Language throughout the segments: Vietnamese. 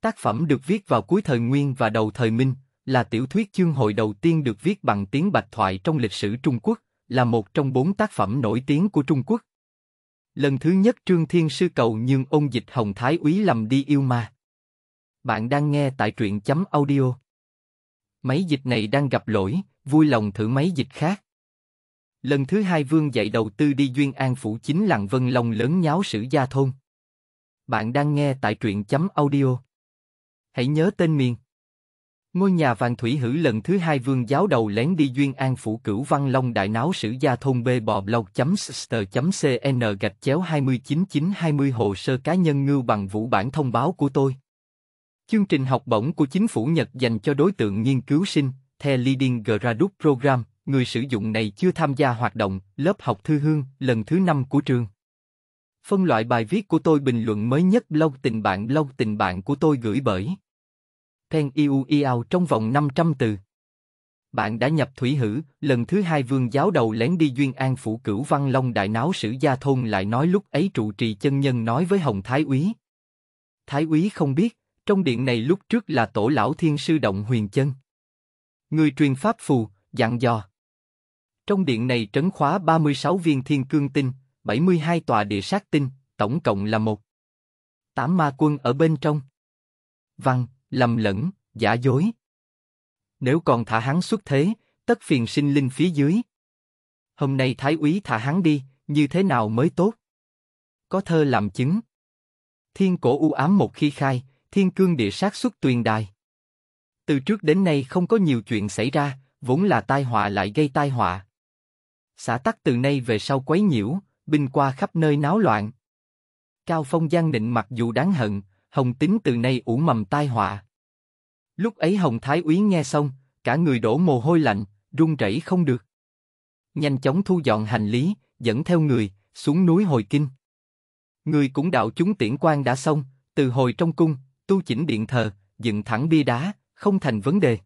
Tác phẩm được viết vào cuối thời Nguyên và đầu thời Minh, là tiểu thuyết chương hội đầu tiên được viết bằng tiếng Bạch thoại trong lịch sử Trung Quốc, là một trong bốn tác phẩm nổi tiếng của Trung Quốc. Lần thứ nhất Trương Thiên Sư cầu nhưng ôn dịch Hồng Thái Úy lầm đi yêu ma. Bạn đang nghe tại truyện chấm audio. Máy dịch này đang gặp lỗi, vui lòng thử máy dịch khác. Lần thứ hai Vương dạy đầu tư đi Duyên An Phủ chính làng Vân Long lớn nháo sử gia thôn. Bạn đang nghe tại truyện chấm audio hãy nhớ tên miền. Ngôi nhà vàng thủy hữu lần thứ hai vương giáo đầu lén đi duyên an phủ cửu văn long đại náo sử gia thôn b bò blog cn gạch chéo 29920 hồ sơ cá nhân ngưu bằng vũ bản thông báo của tôi. Chương trình học bổng của chính phủ Nhật dành cho đối tượng nghiên cứu sinh, The Leading Graduate Program, người sử dụng này chưa tham gia hoạt động, lớp học thư hương, lần thứ năm của trường. Phân loại bài viết của tôi bình luận mới nhất blog tình bạn blog tình bạn của tôi gửi bởi Pen Iu Iao trong vòng 500 từ. Bạn đã nhập thủy hử, lần thứ hai vương giáo đầu lén đi Duyên An Phủ Cửu Văn Long Đại Náo Sử Gia Thôn lại nói lúc ấy trụ trì chân nhân nói với Hồng Thái Úy. Thái Úy không biết, trong điện này lúc trước là tổ lão thiên sư động huyền chân. Người truyền pháp phù, dặn dò. Trong điện này trấn khóa 36 viên thiên cương tinh, 72 tòa địa sát tinh, tổng cộng là một. Tám ma quân ở bên trong. Văn, lầm lẫn, giả dối. Nếu còn thả hắn xuất thế, tất phiền sinh linh phía dưới. Hôm nay thái úy thả hắn đi, như thế nào mới tốt? Có thơ làm chứng. Thiên cổ u ám một khi khai, thiên cương địa sát xuất tuyền đài. Từ trước đến nay không có nhiều chuyện xảy ra, vốn là tai họa lại gây tai họa. Xã tắc từ nay về sau quấy nhiễu, binh qua khắp nơi náo loạn. Cao Phong Giang định mặc dù đáng hận, Hồng tính từ nay ủ mầm tai họa. Lúc ấy Hồng Thái Úy nghe xong, cả người đổ mồ hôi lạnh, run rẩy không được. Nhanh chóng thu dọn hành lý, dẫn theo người, xuống núi hồi kinh. Người cũng đạo chúng tiễn quan đã xong, từ hồi trong cung, tu chỉnh điện thờ, dựng thẳng bia đá, không thành vấn đề.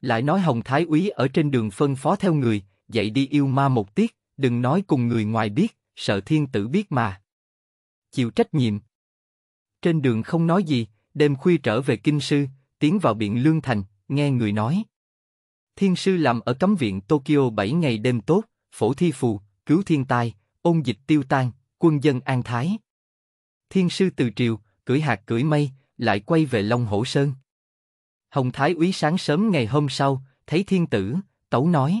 Lại nói Hồng Thái Úy ở trên đường phân phó theo người, dậy đi yêu ma một tiết, đừng nói cùng người ngoài biết, sợ thiên tử biết mà. Chịu trách nhiệm, trên đường không nói gì, đêm khuya trở về kinh sư, tiến vào biện lương thành, nghe người nói. Thiên sư làm ở cấm viện Tokyo 7 ngày đêm tốt, phổ thi phù, cứu thiên tai, ôn dịch tiêu tan, quân dân an thái. Thiên sư từ triều, cưỡi hạt cưỡi mây, lại quay về Long Hổ Sơn. Hồng Thái úy sáng sớm ngày hôm sau, thấy thiên tử, tấu nói.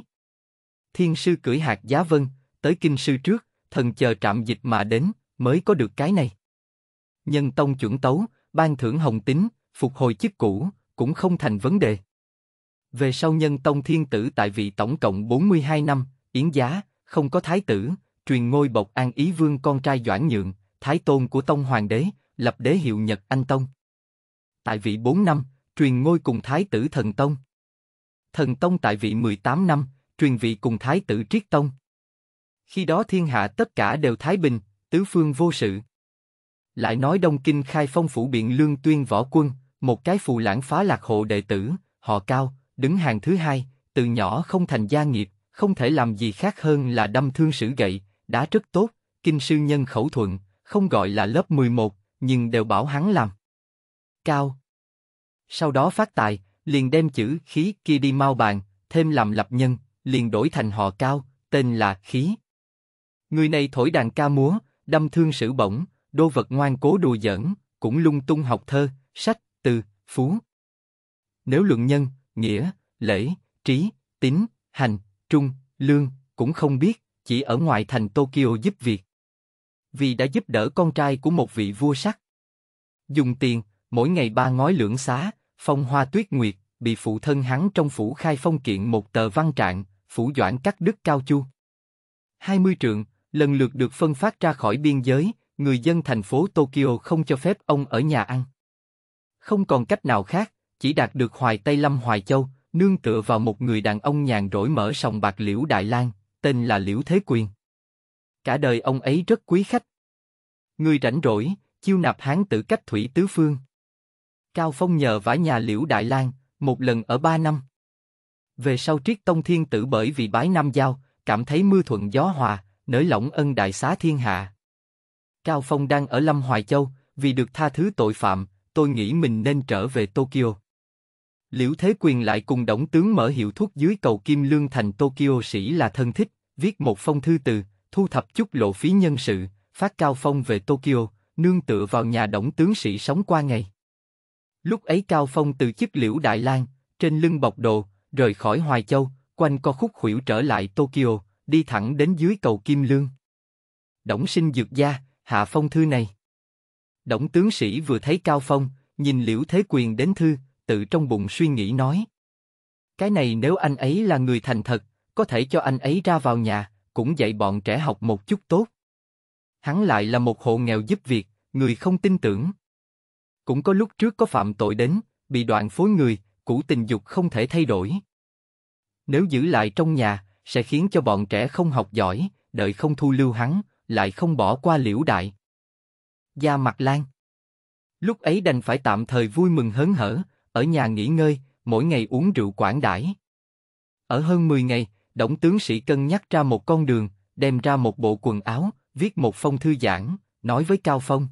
Thiên sư cưỡi hạt giá vân, tới kinh sư trước, thần chờ trạm dịch mà đến, mới có được cái này nhân tông chuẩn tấu, ban thưởng hồng tín, phục hồi chức cũ, cũng không thành vấn đề. Về sau nhân tông thiên tử tại vị tổng cộng 42 năm, yến giá, không có thái tử, truyền ngôi bộc an ý vương con trai Doãn Nhượng, thái tôn của tông hoàng đế, lập đế hiệu Nhật Anh Tông. Tại vị 4 năm, truyền ngôi cùng thái tử Thần Tông. Thần Tông tại vị 18 năm, truyền vị cùng thái tử Triết Tông. Khi đó thiên hạ tất cả đều thái bình, tứ phương vô sự. Lại nói Đông Kinh khai phong phủ biện lương tuyên võ quân, một cái phù lãng phá lạc hộ đệ tử, họ cao, đứng hàng thứ hai, từ nhỏ không thành gia nghiệp, không thể làm gì khác hơn là đâm thương sử gậy, đã rất tốt, kinh sư nhân khẩu thuận, không gọi là lớp 11, nhưng đều bảo hắn làm. Cao. Sau đó phát tài, liền đem chữ khí kia đi mau bàn, thêm làm lập nhân, liền đổi thành họ cao, tên là khí. Người này thổi đàn ca múa, đâm thương sử bổng, đô vật ngoan cố đùa giỡn, cũng lung tung học thơ, sách, từ, phú. Nếu luận nhân, nghĩa, lễ, trí, tính hành, trung, lương, cũng không biết, chỉ ở ngoài thành Tokyo giúp việc. Vì đã giúp đỡ con trai của một vị vua sắc Dùng tiền, mỗi ngày ba ngói lưỡng xá, phong hoa tuyết nguyệt, bị phụ thân hắn trong phủ khai phong kiện một tờ văn trạng, phủ doãn cắt đứt cao chu. 20 trượng, lần lượt được phân phát ra khỏi biên giới, người dân thành phố Tokyo không cho phép ông ở nhà ăn. Không còn cách nào khác, chỉ đạt được Hoài Tây Lâm Hoài Châu, nương tựa vào một người đàn ông nhàn rỗi mở sòng bạc Liễu Đại Lang, tên là Liễu Thế Quyền. Cả đời ông ấy rất quý khách. Người rảnh rỗi, chiêu nạp hán tử cách thủy tứ phương. Cao Phong nhờ vả nhà Liễu Đại Lang, một lần ở ba năm. Về sau triết tông thiên tử bởi vì bái nam giao, cảm thấy mưa thuận gió hòa, nới lỏng ân đại xá thiên hạ, Cao Phong đang ở Lâm Hoài Châu, vì được tha thứ tội phạm, tôi nghĩ mình nên trở về Tokyo. Liễu Thế Quyền lại cùng đổng tướng mở hiệu thuốc dưới cầu Kim Lương thành Tokyo sĩ là thân thích, viết một phong thư từ, thu thập chút lộ phí nhân sự, phát Cao Phong về Tokyo, nương tựa vào nhà đổng tướng sĩ sống qua ngày. Lúc ấy Cao Phong từ chức liễu Đại lang trên lưng bọc đồ, rời khỏi Hoài Châu, quanh co khúc khuỷu trở lại Tokyo, đi thẳng đến dưới cầu Kim Lương. Đổng sinh dược gia, hạ phong thư này. Đổng tướng sĩ vừa thấy Cao Phong, nhìn Liễu Thế Quyền đến thư, tự trong bụng suy nghĩ nói. Cái này nếu anh ấy là người thành thật, có thể cho anh ấy ra vào nhà, cũng dạy bọn trẻ học một chút tốt. Hắn lại là một hộ nghèo giúp việc, người không tin tưởng. Cũng có lúc trước có phạm tội đến, bị đoạn phối người, cũ tình dục không thể thay đổi. Nếu giữ lại trong nhà, sẽ khiến cho bọn trẻ không học giỏi, đợi không thu lưu hắn, lại không bỏ qua liễu đại. Gia Mặt Lan Lúc ấy đành phải tạm thời vui mừng hớn hở, ở nhà nghỉ ngơi, mỗi ngày uống rượu quảng đãi. Ở hơn 10 ngày, Đổng tướng sĩ cân nhắc ra một con đường, đem ra một bộ quần áo, viết một phong thư giãn, nói với Cao Phong.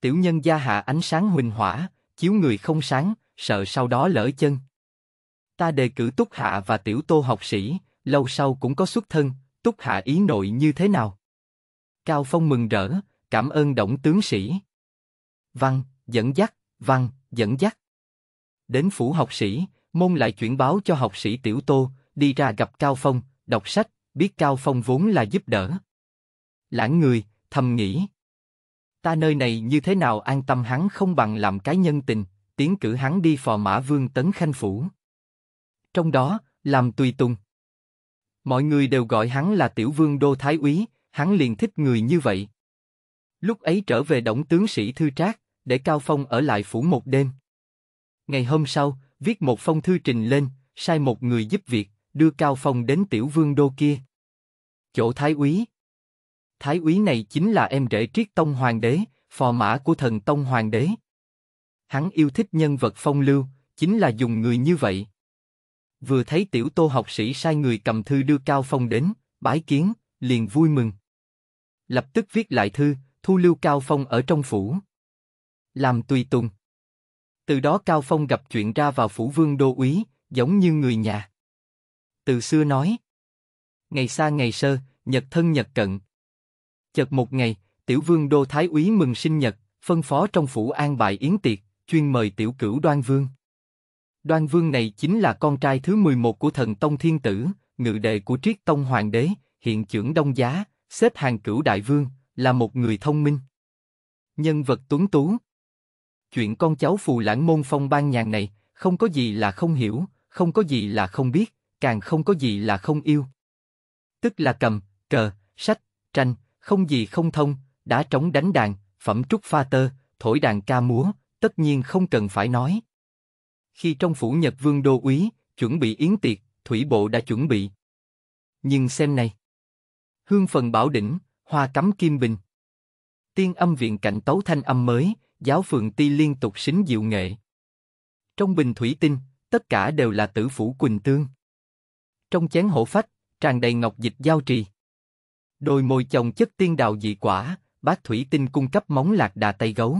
Tiểu nhân gia hạ ánh sáng huỳnh hỏa, chiếu người không sáng, sợ sau đó lỡ chân. Ta đề cử Túc Hạ và Tiểu Tô học sĩ, lâu sau cũng có xuất thân, Túc Hạ ý nội như thế nào? Cao Phong mừng rỡ, cảm ơn động tướng sĩ. Văn, dẫn dắt, văn, dẫn dắt. Đến phủ học sĩ, môn lại chuyển báo cho học sĩ Tiểu Tô, đi ra gặp Cao Phong, đọc sách, biết Cao Phong vốn là giúp đỡ. Lãng người, thầm nghĩ. Ta nơi này như thế nào an tâm hắn không bằng làm cái nhân tình, tiến cử hắn đi phò mã vương tấn khanh phủ. Trong đó, làm tùy tùng. Mọi người đều gọi hắn là tiểu vương đô thái úy, hắn liền thích người như vậy. Lúc ấy trở về động tướng sĩ thư trác, để Cao Phong ở lại phủ một đêm. Ngày hôm sau, viết một phong thư trình lên, sai một người giúp việc, đưa Cao Phong đến tiểu vương đô kia. Chỗ Thái úy Thái úy này chính là em rể triết tông hoàng đế, phò mã của thần tông hoàng đế. Hắn yêu thích nhân vật phong lưu, chính là dùng người như vậy. Vừa thấy tiểu tô học sĩ sai người cầm thư đưa Cao Phong đến, bái kiến, liền vui mừng lập tức viết lại thư, thu lưu Cao Phong ở trong phủ. Làm tùy tùng. Từ đó Cao Phong gặp chuyện ra vào phủ vương đô úy, giống như người nhà. Từ xưa nói, ngày xa ngày sơ, nhật thân nhật cận. Chợt một ngày, tiểu vương đô thái úy mừng sinh nhật, phân phó trong phủ an bài yến tiệc, chuyên mời tiểu cửu đoan vương. Đoan vương này chính là con trai thứ 11 của thần Tông Thiên Tử, ngự đệ của triết Tông Hoàng đế, hiện trưởng Đông Giá, xếp hàng cửu đại vương, là một người thông minh. Nhân vật tuấn tú. Chuyện con cháu phù lãng môn phong ban nhàn này, không có gì là không hiểu, không có gì là không biết, càng không có gì là không yêu. Tức là cầm, cờ, sách, tranh, không gì không thông, đã trống đánh đàn, phẩm trúc pha tơ, thổi đàn ca múa, tất nhiên không cần phải nói. Khi trong phủ Nhật Vương Đô Úy, chuẩn bị yến tiệc, thủy bộ đã chuẩn bị. Nhưng xem này hương phần bảo đỉnh, hoa cắm kim bình. Tiên âm viện cạnh tấu thanh âm mới, giáo phường ti liên tục xính diệu nghệ. Trong bình thủy tinh, tất cả đều là tử phủ quỳnh tương. Trong chén hổ phách, tràn đầy ngọc dịch giao trì. Đồi mồi chồng chất tiên đào dị quả, bát thủy tinh cung cấp móng lạc đà tay gấu.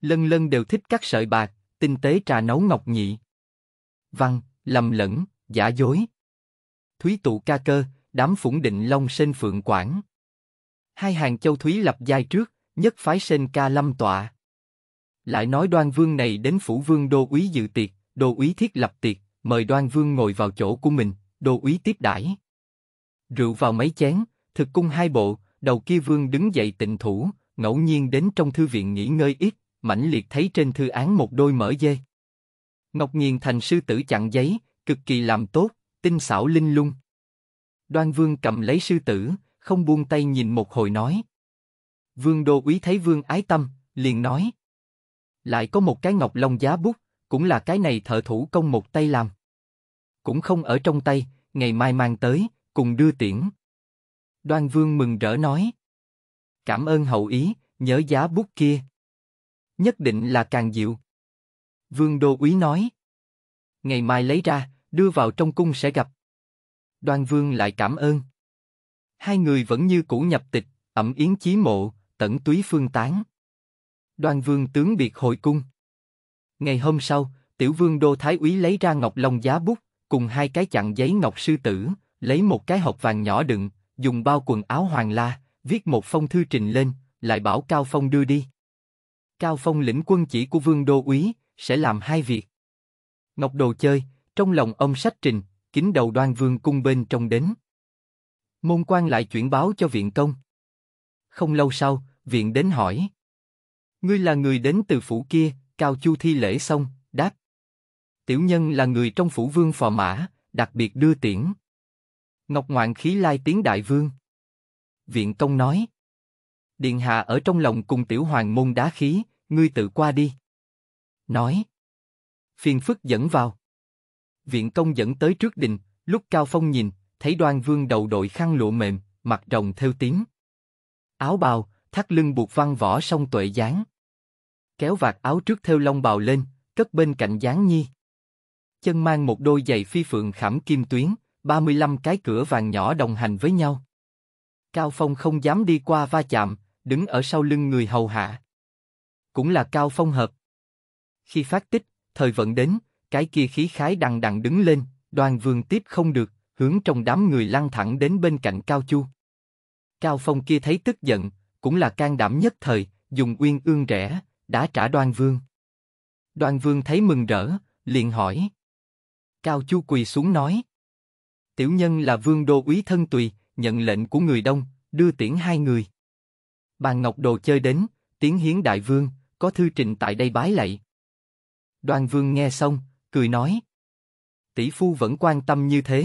Lân lân đều thích các sợi bạc, tinh tế trà nấu ngọc nhị. Văn, lầm lẫn, giả dối. Thúy tụ ca cơ, đám phủng định long sên phượng quảng. Hai hàng châu Thúy lập giai trước, nhất phái sên ca lâm tọa. Lại nói đoan vương này đến phủ vương đô úy dự tiệc, đô úy thiết lập tiệc, mời đoan vương ngồi vào chỗ của mình, đô úy tiếp đãi Rượu vào mấy chén, thực cung hai bộ, đầu kia vương đứng dậy tịnh thủ, ngẫu nhiên đến trong thư viện nghỉ ngơi ít, mãnh liệt thấy trên thư án một đôi mở dê. Ngọc Nghiền thành sư tử chặn giấy, cực kỳ làm tốt, tinh xảo linh lung. Đoan Vương cầm lấy sư tử, không buông tay nhìn một hồi nói. Vương Đô Úy thấy Vương Ái Tâm, liền nói. Lại có một cái ngọc long giá bút, cũng là cái này thợ thủ công một tay làm. Cũng không ở trong tay, ngày mai mang tới, cùng đưa tiễn. Đoan Vương mừng rỡ nói. Cảm ơn hậu ý, nhớ giá bút kia. Nhất định là càng diệu. Vương Đô Úy nói. Ngày mai lấy ra, đưa vào trong cung sẽ gặp. Đoan Vương lại cảm ơn. Hai người vẫn như cũ nhập tịch, ẩm yến chí mộ, tẩn túy phương tán. Đoan Vương tướng biệt hồi cung. Ngày hôm sau, Tiểu Vương Đô Thái úy lấy ra ngọc long giá bút, cùng hai cái chặn giấy ngọc sư tử, lấy một cái hộp vàng nhỏ đựng, dùng bao quần áo hoàng la, viết một phong thư trình lên, lại bảo Cao Phong đưa đi. Cao Phong lĩnh quân chỉ của Vương Đô úy sẽ làm hai việc. Ngọc đồ chơi, trong lòng ông sách trình, kính đầu đoan vương cung bên trong đến. Môn quan lại chuyển báo cho viện công. Không lâu sau, viện đến hỏi. Ngươi là người đến từ phủ kia, Cao Chu thi lễ xong, đáp. Tiểu nhân là người trong phủ vương phò mã, đặc biệt đưa tiễn. Ngọc Ngoạn khí lai tiếng đại vương. Viện công nói. Điện hạ ở trong lòng cùng tiểu hoàng môn đá khí, ngươi tự qua đi. Nói. Phiền phức dẫn vào viện công dẫn tới trước đình, lúc Cao Phong nhìn, thấy đoan vương đầu đội khăn lụa mềm, mặt rồng theo tím. Áo bào, thắt lưng buộc văn võ song tuệ dáng. Kéo vạt áo trước theo long bào lên, cất bên cạnh dáng nhi. Chân mang một đôi giày phi phượng khảm kim tuyến, 35 cái cửa vàng nhỏ đồng hành với nhau. Cao Phong không dám đi qua va chạm, đứng ở sau lưng người hầu hạ. Cũng là Cao Phong hợp. Khi phát tích, thời vận đến, cái kia khí khái đằng đằng đứng lên, đoàn vương tiếp không được, hướng trong đám người lăn thẳng đến bên cạnh Cao Chu. Cao Phong kia thấy tức giận, cũng là can đảm nhất thời, dùng uyên ương rẻ, đã trả đoàn vương. Đoàn vương thấy mừng rỡ, liền hỏi. Cao Chu quỳ xuống nói. Tiểu nhân là vương đô úy thân tùy, nhận lệnh của người đông, đưa tiễn hai người. Bàn ngọc đồ chơi đến, tiến hiến đại vương, có thư trình tại đây bái lạy. Đoàn vương nghe xong, cười nói. Tỷ phu vẫn quan tâm như thế.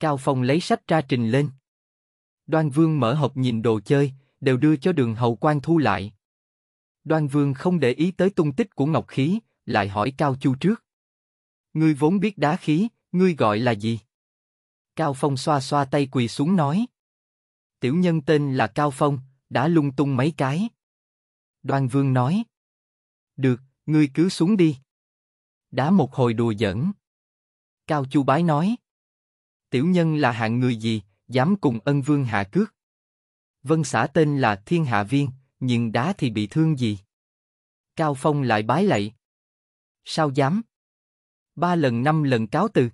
Cao Phong lấy sách ra trình lên. Đoan Vương mở hộp nhìn đồ chơi, đều đưa cho đường hậu quan thu lại. Đoan Vương không để ý tới tung tích của ngọc khí, lại hỏi Cao Chu trước. Ngươi vốn biết đá khí, ngươi gọi là gì? Cao Phong xoa xoa tay quỳ xuống nói. Tiểu nhân tên là Cao Phong, đã lung tung mấy cái. Đoan Vương nói. Được, ngươi cứ xuống đi. Đá một hồi đùa giỡn. Cao Chu Bái nói. Tiểu nhân là hạng người gì, dám cùng ân vương hạ cước. Vân xã tên là Thiên Hạ Viên, nhưng đá thì bị thương gì? Cao Phong lại bái lạy. Sao dám? Ba lần năm lần cáo từ.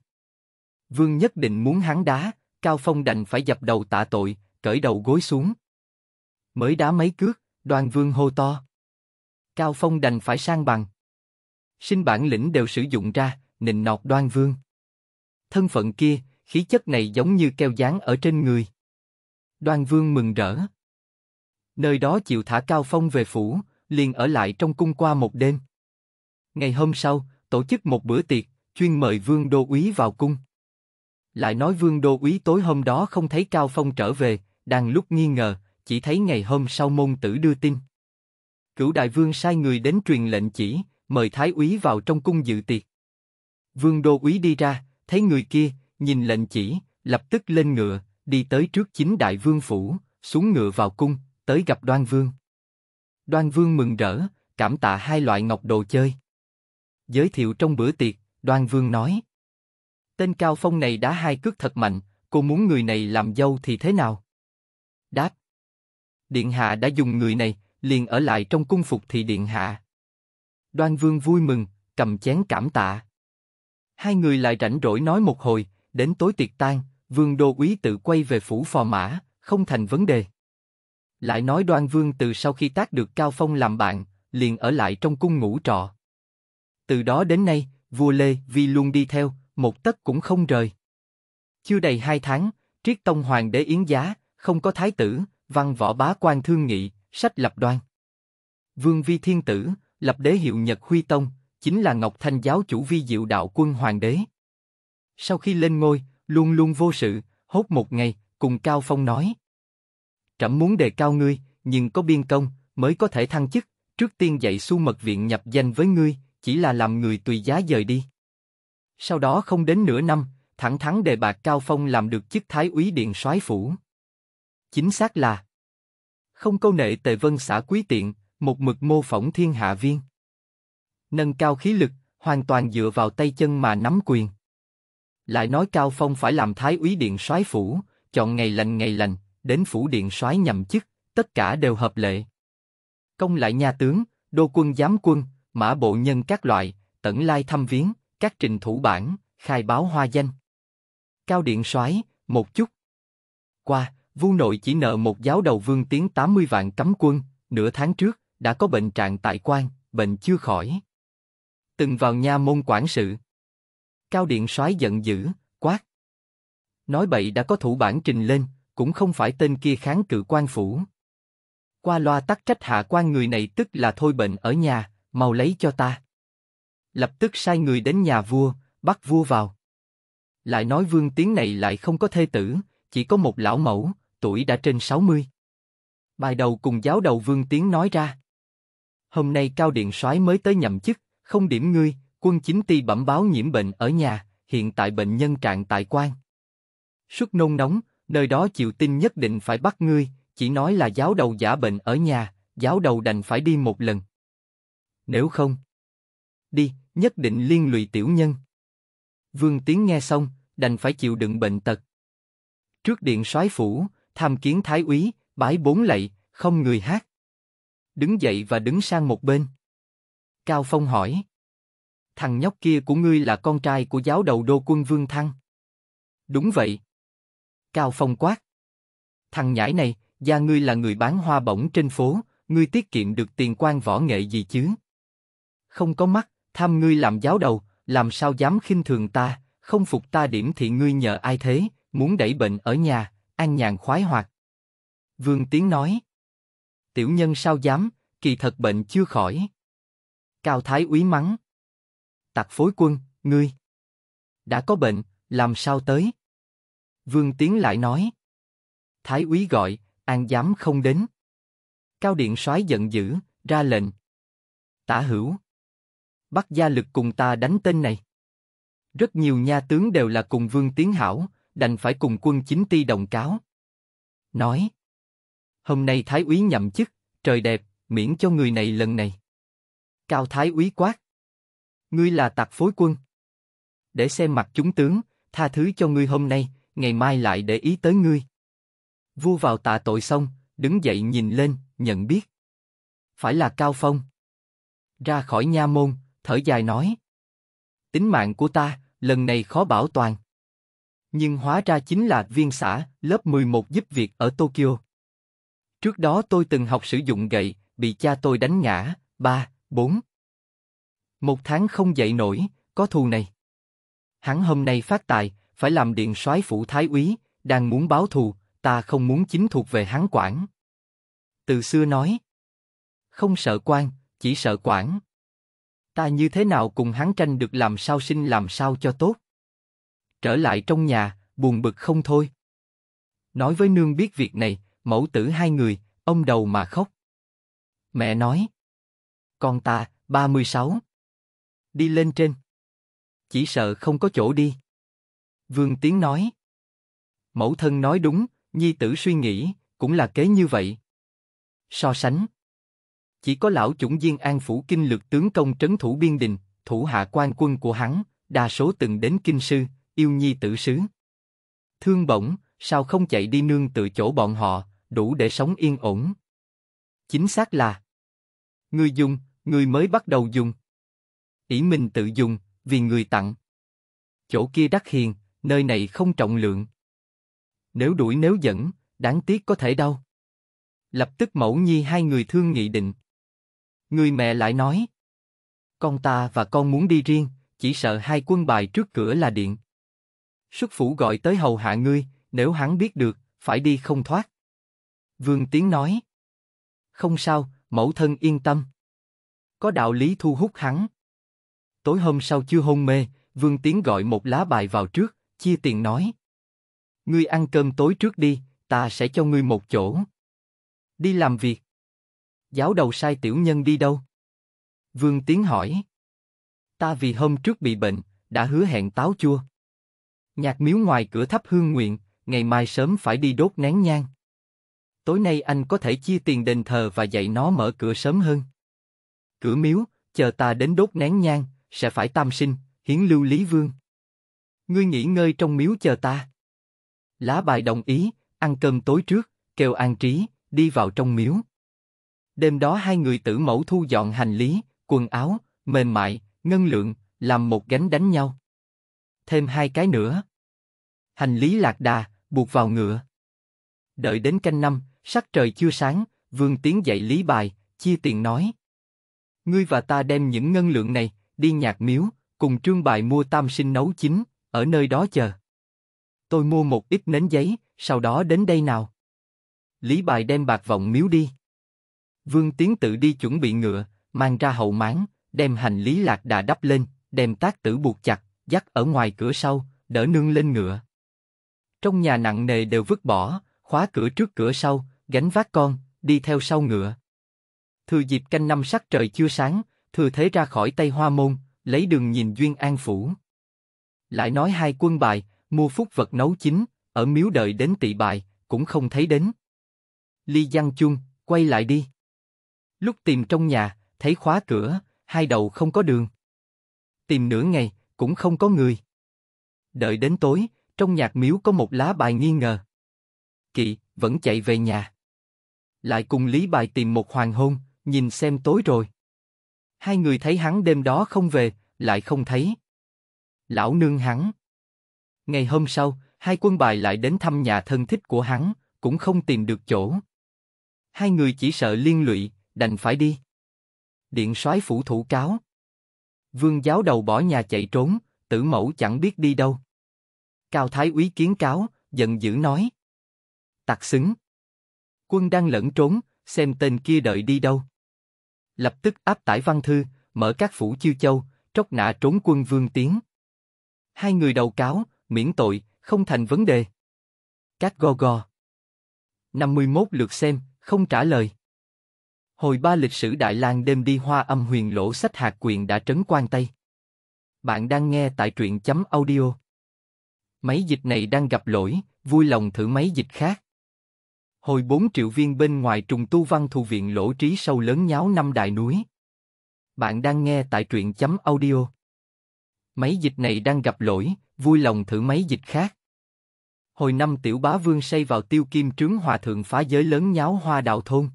Vương nhất định muốn hắn đá, Cao Phong đành phải dập đầu tạ tội, cởi đầu gối xuống. Mới đá mấy cước, đoàn vương hô to. Cao Phong đành phải sang bằng sinh bản lĩnh đều sử dụng ra, nịnh nọt đoan vương. Thân phận kia, khí chất này giống như keo dán ở trên người. Đoan vương mừng rỡ. Nơi đó chịu thả Cao Phong về phủ, liền ở lại trong cung qua một đêm. Ngày hôm sau, tổ chức một bữa tiệc, chuyên mời vương đô úy vào cung. Lại nói vương đô úy tối hôm đó không thấy Cao Phong trở về, đang lúc nghi ngờ, chỉ thấy ngày hôm sau môn tử đưa tin. Cửu đại vương sai người đến truyền lệnh chỉ, mời thái úy vào trong cung dự tiệc. Vương đô úy đi ra, thấy người kia, nhìn lệnh chỉ, lập tức lên ngựa, đi tới trước chính đại vương phủ, xuống ngựa vào cung, tới gặp Đoan Vương. Đoan Vương mừng rỡ, cảm tạ hai loại ngọc đồ chơi. Giới thiệu trong bữa tiệc, Đoan Vương nói: tên cao phong này đã hai cước thật mạnh, cô muốn người này làm dâu thì thế nào? Đáp: Điện hạ đã dùng người này, liền ở lại trong cung phục thì điện hạ. Đoan Vương vui mừng, cầm chén cảm tạ. Hai người lại rảnh rỗi nói một hồi, đến tối tiệc tan, Vương Đô Úy tự quay về phủ phò mã, không thành vấn đề. Lại nói Đoan Vương từ sau khi tác được Cao Phong làm bạn, liền ở lại trong cung ngủ trọ. Từ đó đến nay, vua Lê Vi luôn đi theo, một tấc cũng không rời. Chưa đầy hai tháng, triết tông hoàng đế yến giá, không có thái tử, văn võ bá quan thương nghị, sách lập đoan. Vương Vi Thiên Tử, lập đế hiệu Nhật Huy Tông, chính là Ngọc Thanh giáo chủ vi diệu đạo quân hoàng đế. Sau khi lên ngôi, luôn luôn vô sự, hốt một ngày, cùng Cao Phong nói. Trẫm muốn đề cao ngươi, nhưng có biên công, mới có thể thăng chức, trước tiên dạy su mật viện nhập danh với ngươi, chỉ là làm người tùy giá dời đi. Sau đó không đến nửa năm, thẳng thắn đề bạc Cao Phong làm được chức thái úy điện soái phủ. Chính xác là không câu nệ tề vân xã quý tiện, một mực mô phỏng thiên hạ viên. Nâng cao khí lực, hoàn toàn dựa vào tay chân mà nắm quyền. Lại nói Cao Phong phải làm thái úy điện soái phủ, chọn ngày lành ngày lành, đến phủ điện soái nhậm chức, tất cả đều hợp lệ. Công lại nhà tướng, đô quân giám quân, mã bộ nhân các loại, tẩn lai thăm viếng, các trình thủ bản, khai báo hoa danh. Cao điện soái, một chút. Qua, vu nội chỉ nợ một giáo đầu vương tiến 80 vạn cấm quân, nửa tháng trước, đã có bệnh trạng tại quan, bệnh chưa khỏi. Từng vào nha môn quản sự. Cao điện soái giận dữ, quát. Nói bậy đã có thủ bản trình lên, cũng không phải tên kia kháng cự quan phủ. Qua loa tắc trách hạ quan người này tức là thôi bệnh ở nhà, mau lấy cho ta. Lập tức sai người đến nhà vua, bắt vua vào. Lại nói vương tiếng này lại không có thê tử, chỉ có một lão mẫu, tuổi đã trên 60. Bài đầu cùng giáo đầu vương tiếng nói ra hôm nay cao điện soái mới tới nhậm chức, không điểm ngươi, quân chính ty bẩm báo nhiễm bệnh ở nhà, hiện tại bệnh nhân trạng tại quan. Suốt nôn nóng, nơi đó chịu tin nhất định phải bắt ngươi, chỉ nói là giáo đầu giả bệnh ở nhà, giáo đầu đành phải đi một lần. Nếu không, đi, nhất định liên lụy tiểu nhân. Vương Tiến nghe xong, đành phải chịu đựng bệnh tật. Trước điện soái phủ, tham kiến thái úy, bái bốn lạy, không người hát đứng dậy và đứng sang một bên. Cao Phong hỏi. Thằng nhóc kia của ngươi là con trai của giáo đầu đô quân Vương Thăng. Đúng vậy. Cao Phong quát. Thằng nhãi này, gia ngươi là người bán hoa bổng trên phố, ngươi tiết kiệm được tiền quan võ nghệ gì chứ? Không có mắt, tham ngươi làm giáo đầu, làm sao dám khinh thường ta, không phục ta điểm thì ngươi nhờ ai thế, muốn đẩy bệnh ở nhà, an nhàn khoái hoạt. Vương Tiến nói tiểu nhân sao dám, kỳ thật bệnh chưa khỏi. Cao Thái úy mắng. Tạc phối quân, ngươi. Đã có bệnh, làm sao tới? Vương Tiến lại nói. Thái úy gọi, an dám không đến. Cao Điện soái giận dữ, ra lệnh. Tả hữu. Bắt gia lực cùng ta đánh tên này. Rất nhiều nha tướng đều là cùng Vương Tiến Hảo, đành phải cùng quân chính ti đồng cáo. Nói. Hôm nay Thái úy nhậm chức, trời đẹp, miễn cho người này lần này. Cao Thái úy quát. Ngươi là tặc phối quân. Để xem mặt chúng tướng, tha thứ cho ngươi hôm nay, ngày mai lại để ý tới ngươi. Vua vào tạ tội xong, đứng dậy nhìn lên, nhận biết. Phải là Cao Phong. Ra khỏi nha môn, thở dài nói. Tính mạng của ta, lần này khó bảo toàn. Nhưng hóa ra chính là viên xã, lớp 11 giúp việc ở Tokyo. Trước đó tôi từng học sử dụng gậy, bị cha tôi đánh ngã, ba, bốn. Một tháng không dậy nổi, có thù này. Hắn hôm nay phát tài, phải làm điện soái phủ thái úy, đang muốn báo thù, ta không muốn chính thuộc về hắn quản. Từ xưa nói, không sợ quan, chỉ sợ quản. Ta như thế nào cùng hắn tranh được làm sao sinh làm sao cho tốt. Trở lại trong nhà, buồn bực không thôi. Nói với nương biết việc này, mẫu tử hai người, ông đầu mà khóc. Mẹ nói, con ta, 36. Đi lên trên. Chỉ sợ không có chỗ đi. Vương Tiến nói. Mẫu thân nói đúng, nhi tử suy nghĩ, cũng là kế như vậy. So sánh. Chỉ có lão chủng viên An Phủ Kinh lược tướng công trấn thủ biên đình, thủ hạ quan quân của hắn, đa số từng đến kinh sư, yêu nhi tử sứ. Thương bổng, sao không chạy đi nương tự chỗ bọn họ, đủ để sống yên ổn. Chính xác là người dùng, người mới bắt đầu dùng. Ý mình tự dùng, vì người tặng. Chỗ kia đắc hiền, nơi này không trọng lượng. Nếu đuổi nếu dẫn, đáng tiếc có thể đâu Lập tức mẫu nhi hai người thương nghị định. Người mẹ lại nói. Con ta và con muốn đi riêng, chỉ sợ hai quân bài trước cửa là điện. xuất phủ gọi tới hầu hạ ngươi, nếu hắn biết được, phải đi không thoát. Vương Tiến nói. Không sao, mẫu thân yên tâm. Có đạo lý thu hút hắn. Tối hôm sau chưa hôn mê, Vương Tiến gọi một lá bài vào trước, chia tiền nói. Ngươi ăn cơm tối trước đi, ta sẽ cho ngươi một chỗ. Đi làm việc. Giáo đầu sai tiểu nhân đi đâu? Vương Tiến hỏi. Ta vì hôm trước bị bệnh, đã hứa hẹn táo chua. Nhạc miếu ngoài cửa thắp hương nguyện, ngày mai sớm phải đi đốt nén nhang tối nay anh có thể chia tiền đền thờ và dạy nó mở cửa sớm hơn. Cửa miếu, chờ ta đến đốt nén nhang, sẽ phải tam sinh, hiến lưu Lý Vương. Ngươi nghỉ ngơi trong miếu chờ ta. Lá bài đồng ý, ăn cơm tối trước, kêu an trí, đi vào trong miếu. Đêm đó hai người tử mẫu thu dọn hành lý, quần áo, mềm mại, ngân lượng, làm một gánh đánh nhau. Thêm hai cái nữa. Hành lý lạc đà, buộc vào ngựa. Đợi đến canh năm, Sắc trời chưa sáng, vương tiến dậy lý bài, chia tiền nói. Ngươi và ta đem những ngân lượng này, đi nhạc miếu, cùng trương bài mua tam sinh nấu chín, ở nơi đó chờ. Tôi mua một ít nến giấy, sau đó đến đây nào. Lý bài đem bạc vọng miếu đi. Vương Tiến tự đi chuẩn bị ngựa, mang ra hậu máng, đem hành lý lạc đà đắp lên, đem tác tử buộc chặt, dắt ở ngoài cửa sau, đỡ nương lên ngựa. Trong nhà nặng nề đều vứt bỏ, khóa cửa trước cửa sau, gánh vác con, đi theo sau ngựa. Thừa dịp canh năm sắc trời chưa sáng, thừa thế ra khỏi Tây Hoa Môn, lấy đường nhìn Duyên An Phủ. Lại nói hai quân bài, mua phúc vật nấu chín, ở miếu đợi đến tị bài, cũng không thấy đến. Ly Giang Chung, quay lại đi. Lúc tìm trong nhà, thấy khóa cửa, hai đầu không có đường. Tìm nửa ngày, cũng không có người. Đợi đến tối, trong nhạc miếu có một lá bài nghi ngờ. Kỵ, vẫn chạy về nhà lại cùng Lý Bài tìm một hoàng hôn, nhìn xem tối rồi. Hai người thấy hắn đêm đó không về, lại không thấy. Lão nương hắn. Ngày hôm sau, hai quân bài lại đến thăm nhà thân thích của hắn, cũng không tìm được chỗ. Hai người chỉ sợ liên lụy, đành phải đi. Điện soái phủ thủ cáo. Vương giáo đầu bỏ nhà chạy trốn, tử mẫu chẳng biết đi đâu. Cao Thái úy kiến cáo, giận dữ nói. Tạc xứng quân đang lẫn trốn, xem tên kia đợi đi đâu. Lập tức áp tải văn thư, mở các phủ chiêu châu, tróc nạ trốn quân vương tiến. Hai người đầu cáo, miễn tội, không thành vấn đề. Các go go. 51 lượt xem, không trả lời. Hồi ba lịch sử Đại lang đêm đi hoa âm huyền lỗ sách hạt quyền đã trấn quan Tây. Bạn đang nghe tại truyện chấm audio. Máy dịch này đang gặp lỗi, vui lòng thử máy dịch khác hồi 4 triệu viên bên ngoài trùng tu văn thù viện lỗ trí sâu lớn nháo năm đại núi. Bạn đang nghe tại truyện chấm audio. Máy dịch này đang gặp lỗi, vui lòng thử máy dịch khác. Hồi năm tiểu bá vương xây vào tiêu kim trướng hòa thượng phá giới lớn nháo hoa đào thôn.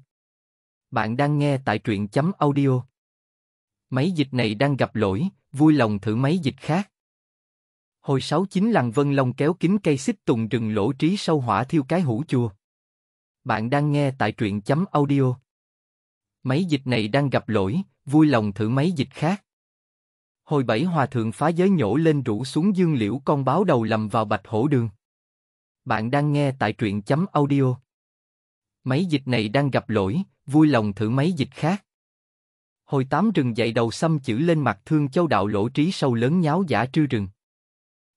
Bạn đang nghe tại truyện chấm audio. Máy dịch này đang gặp lỗi, vui lòng thử máy dịch khác hồi sáu chín làng vân long kéo kính cây xích tùng rừng lỗ trí sâu hỏa thiêu cái hũ chua bạn đang nghe tại truyện chấm audio. Máy dịch này đang gặp lỗi, vui lòng thử máy dịch khác. Hồi bảy hòa thượng phá giới nhổ lên rủ xuống dương liễu con báo đầu lầm vào bạch hổ đường. Bạn đang nghe tại truyện chấm audio. Máy dịch này đang gặp lỗi, vui lòng thử máy dịch khác. Hồi tám rừng dậy đầu xăm chữ lên mặt thương châu đạo lỗ trí sâu lớn nháo giả trư rừng.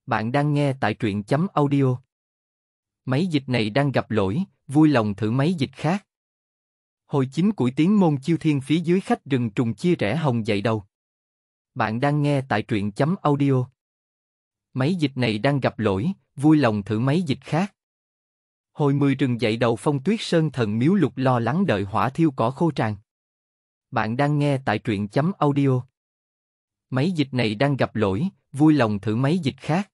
Bạn đang nghe tại truyện chấm audio. Máy dịch này đang gặp lỗi, vui lòng thử mấy dịch khác. Hồi chính của tiếng môn chiêu thiên phía dưới khách rừng trùng chia rẽ hồng dậy đầu. Bạn đang nghe tại truyện chấm audio. Mấy dịch này đang gặp lỗi, vui lòng thử mấy dịch khác. Hồi mười rừng dậy đầu phong tuyết sơn thần miếu lục lo lắng đợi hỏa thiêu cỏ khô tràn. Bạn đang nghe tại truyện chấm audio. Mấy dịch này đang gặp lỗi, vui lòng thử mấy dịch khác.